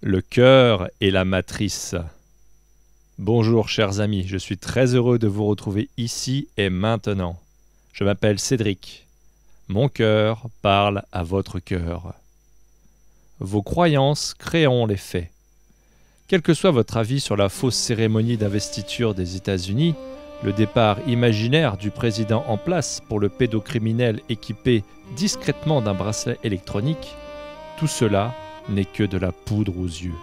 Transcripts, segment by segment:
Le cœur et la matrice. Bonjour chers amis, je suis très heureux de vous retrouver ici et maintenant. Je m'appelle Cédric. Mon cœur parle à votre cœur. Vos croyances créeront les faits. Quel que soit votre avis sur la fausse cérémonie d'investiture des États-Unis, le départ imaginaire du président en place pour le pédocriminel équipé discrètement d'un bracelet électronique, tout cela n'est que de la poudre aux yeux.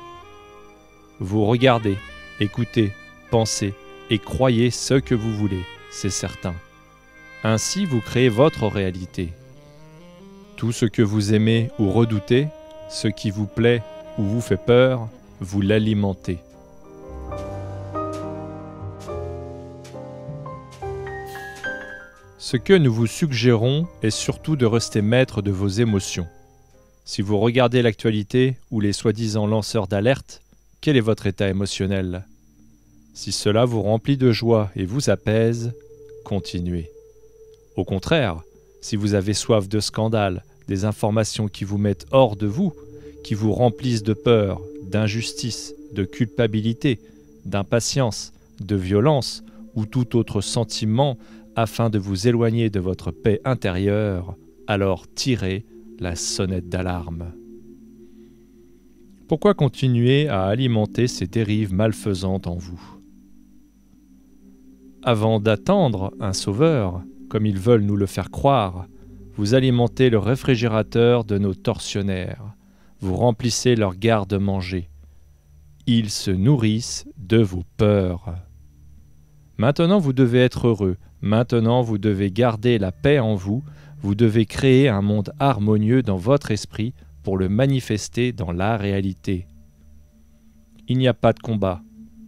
Vous regardez, écoutez, pensez et croyez ce que vous voulez, c'est certain. Ainsi, vous créez votre réalité. Tout ce que vous aimez ou redoutez, ce qui vous plaît ou vous fait peur, vous l'alimentez. Ce que nous vous suggérons est surtout de rester maître de vos émotions. Si vous regardez l'actualité ou les soi-disant lanceurs d'alerte, quel est votre état émotionnel Si cela vous remplit de joie et vous apaise, continuez. Au contraire, si vous avez soif de scandale, des informations qui vous mettent hors de vous, qui vous remplissent de peur, d'injustice, de culpabilité, d'impatience, de violence ou tout autre sentiment afin de vous éloigner de votre paix intérieure, alors tirez la sonnette d'alarme. Pourquoi continuer à alimenter ces dérives malfaisantes en vous Avant d'attendre un sauveur, comme ils veulent nous le faire croire, vous alimentez le réfrigérateur de nos tortionnaires, vous remplissez leur garde-manger. Ils se nourrissent de vos peurs. Maintenant vous devez être heureux, maintenant vous devez garder la paix en vous, vous devez créer un monde harmonieux dans votre esprit pour le manifester dans la réalité. Il n'y a pas de combat,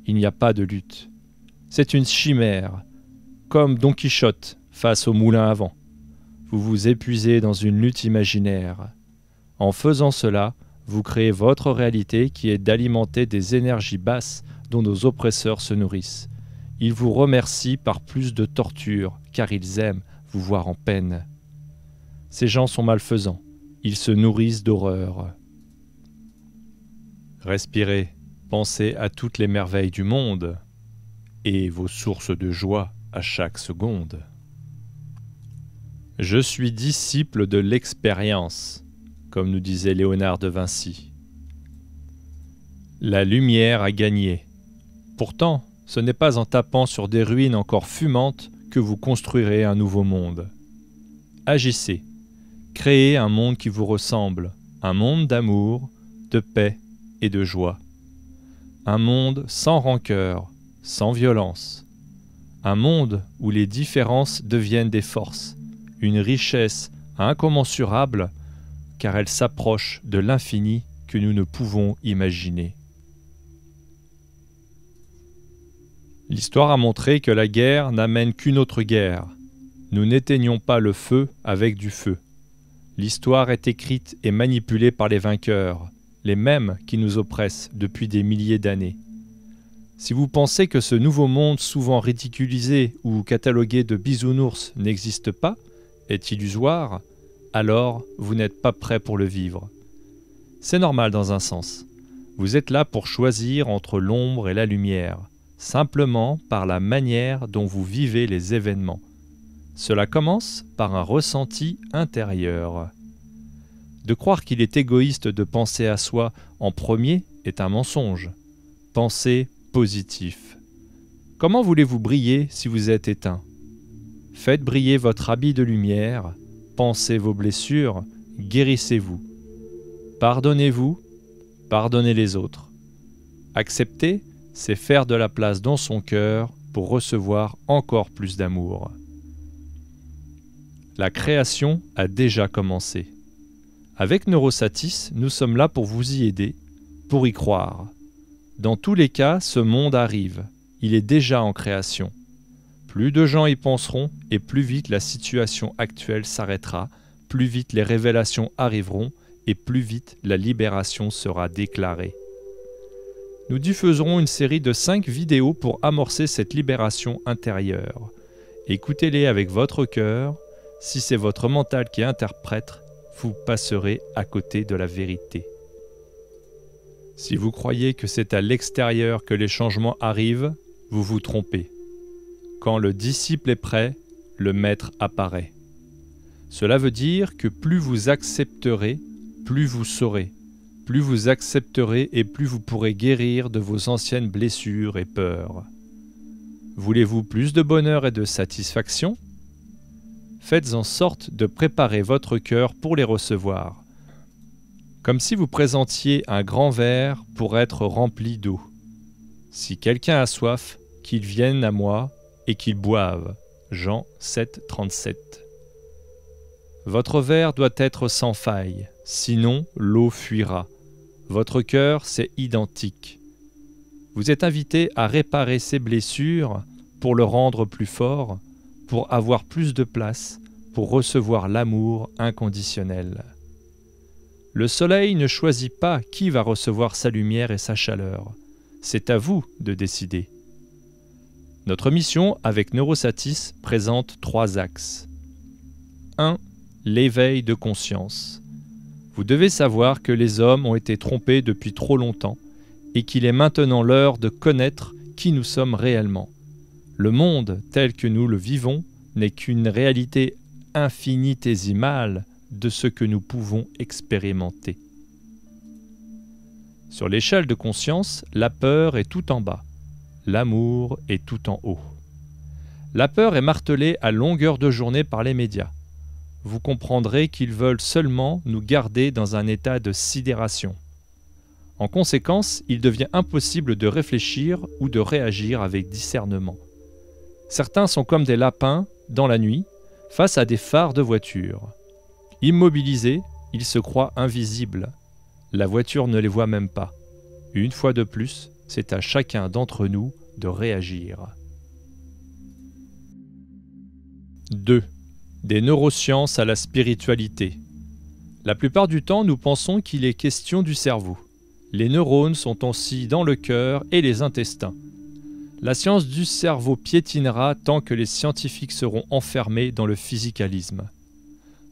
il n'y a pas de lutte. C'est une chimère, comme Don Quichotte face au moulin à vent. Vous vous épuisez dans une lutte imaginaire. En faisant cela, vous créez votre réalité qui est d'alimenter des énergies basses dont nos oppresseurs se nourrissent. Ils vous remercient par plus de torture, car ils aiment vous voir en peine. Ces gens sont malfaisants. Ils se nourrissent d'horreur. Respirez, pensez à toutes les merveilles du monde et vos sources de joie à chaque seconde. Je suis disciple de l'expérience, comme nous disait Léonard de Vinci. La lumière a gagné. Pourtant, ce n'est pas en tapant sur des ruines encore fumantes que vous construirez un nouveau monde. Agissez, Créez un monde qui vous ressemble, un monde d'amour, de paix et de joie. Un monde sans rancœur, sans violence. Un monde où les différences deviennent des forces, une richesse incommensurable, car elles s'approchent de l'infini que nous ne pouvons imaginer. L'histoire a montré que la guerre n'amène qu'une autre guerre. Nous n'éteignons pas le feu avec du feu. L'histoire est écrite et manipulée par les vainqueurs, les mêmes qui nous oppressent depuis des milliers d'années. Si vous pensez que ce nouveau monde souvent ridiculisé ou catalogué de bisounours n'existe pas, est illusoire, alors vous n'êtes pas prêt pour le vivre. C'est normal dans un sens. Vous êtes là pour choisir entre l'ombre et la lumière, simplement par la manière dont vous vivez les événements. Cela commence par un ressenti intérieur. De croire qu'il est égoïste de penser à soi en premier est un mensonge. Pensez positif. Comment voulez-vous briller si vous êtes éteint Faites briller votre habit de lumière, pensez vos blessures, guérissez-vous. Pardonnez-vous, pardonnez les autres. Accepter, c'est faire de la place dans son cœur pour recevoir encore plus d'amour. La création a déjà commencé. Avec Neurosatis, nous sommes là pour vous y aider, pour y croire. Dans tous les cas, ce monde arrive. Il est déjà en création. Plus de gens y penseront et plus vite la situation actuelle s'arrêtera, plus vite les révélations arriveront et plus vite la libération sera déclarée. Nous diffuserons une série de 5 vidéos pour amorcer cette libération intérieure. Écoutez-les avec votre cœur, si c'est votre mental qui interprète, vous passerez à côté de la vérité. Si vous croyez que c'est à l'extérieur que les changements arrivent, vous vous trompez. Quand le disciple est prêt, le maître apparaît. Cela veut dire que plus vous accepterez, plus vous saurez, plus vous accepterez et plus vous pourrez guérir de vos anciennes blessures et peurs. Voulez-vous plus de bonheur et de satisfaction faites en sorte de préparer votre cœur pour les recevoir, comme si vous présentiez un grand verre pour être rempli d'eau. Si quelqu'un a soif, qu'il vienne à moi et qu'il boive. Jean 7, 37. Votre verre doit être sans faille, sinon l'eau fuira. Votre cœur, c'est identique. Vous êtes invité à réparer ses blessures pour le rendre plus fort, pour avoir plus de place, pour recevoir l'amour inconditionnel. Le soleil ne choisit pas qui va recevoir sa lumière et sa chaleur. C'est à vous de décider. Notre mission avec Neurosatis présente trois axes. 1. L'éveil de conscience. Vous devez savoir que les hommes ont été trompés depuis trop longtemps et qu'il est maintenant l'heure de connaître qui nous sommes réellement. Le monde tel que nous le vivons n'est qu'une réalité infinitésimale de ce que nous pouvons expérimenter. Sur l'échelle de conscience, la peur est tout en bas, l'amour est tout en haut. La peur est martelée à longueur de journée par les médias. Vous comprendrez qu'ils veulent seulement nous garder dans un état de sidération. En conséquence, il devient impossible de réfléchir ou de réagir avec discernement. Certains sont comme des lapins dans la nuit, face à des phares de voiture. Immobilisés, ils se croient invisibles. La voiture ne les voit même pas. Une fois de plus, c'est à chacun d'entre nous de réagir. 2. Des neurosciences à la spiritualité. La plupart du temps, nous pensons qu'il est question du cerveau. Les neurones sont aussi dans le cœur et les intestins. La science du cerveau piétinera tant que les scientifiques seront enfermés dans le physicalisme.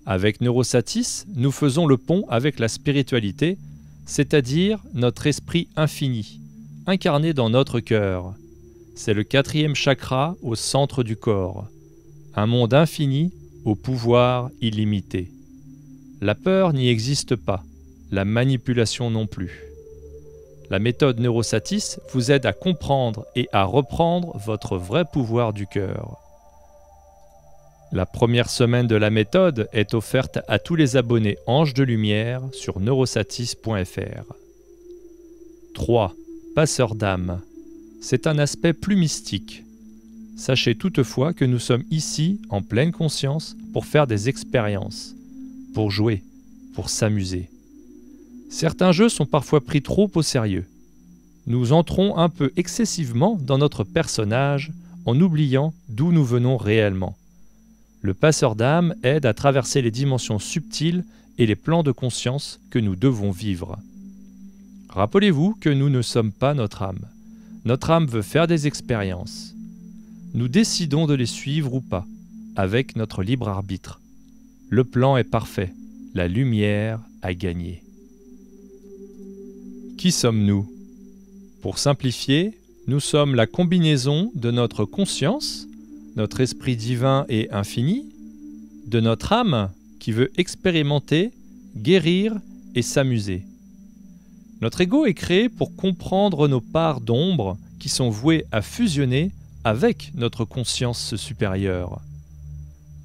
Avec Neurosatis, nous faisons le pont avec la spiritualité, c'est-à-dire notre esprit infini, incarné dans notre cœur. C'est le quatrième chakra au centre du corps, un monde infini au pouvoir illimité. La peur n'y existe pas, la manipulation non plus. La méthode Neurosatis vous aide à comprendre et à reprendre votre vrai pouvoir du cœur. La première semaine de la méthode est offerte à tous les abonnés Anges de Lumière sur neurosatis.fr. 3. Passeur d'âme. C'est un aspect plus mystique. Sachez toutefois que nous sommes ici en pleine conscience pour faire des expériences, pour jouer, pour s'amuser. Certains jeux sont parfois pris trop au sérieux. Nous entrons un peu excessivement dans notre personnage en oubliant d'où nous venons réellement. Le passeur d'âme aide à traverser les dimensions subtiles et les plans de conscience que nous devons vivre. Rappelez-vous que nous ne sommes pas notre âme. Notre âme veut faire des expériences. Nous décidons de les suivre ou pas, avec notre libre arbitre. Le plan est parfait. La lumière a gagné. Qui sommes-nous Pour simplifier, nous sommes la combinaison de notre conscience, notre esprit divin et infini, de notre âme qui veut expérimenter, guérir et s'amuser. Notre ego est créé pour comprendre nos parts d'ombre qui sont vouées à fusionner avec notre conscience supérieure.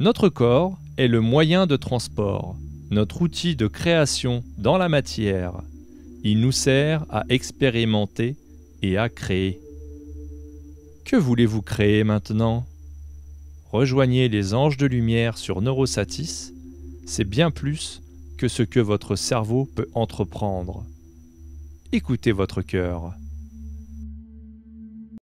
Notre corps est le moyen de transport, notre outil de création dans la matière. Il nous sert à expérimenter et à créer. Que voulez-vous créer maintenant Rejoignez les anges de lumière sur Neurosatis, c'est bien plus que ce que votre cerveau peut entreprendre. Écoutez votre cœur.